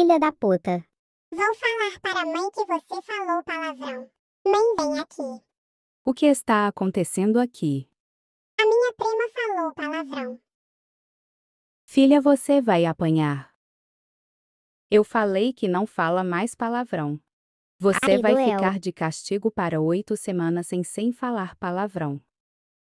filha da puta. Vou falar para a mãe que você falou palavrão. Mãe, vem aqui. O que está acontecendo aqui? A minha prima falou palavrão. Filha, você vai apanhar. Eu falei que não fala mais palavrão. Você Ai, vai doeu. ficar de castigo para oito semanas sem sem falar palavrão.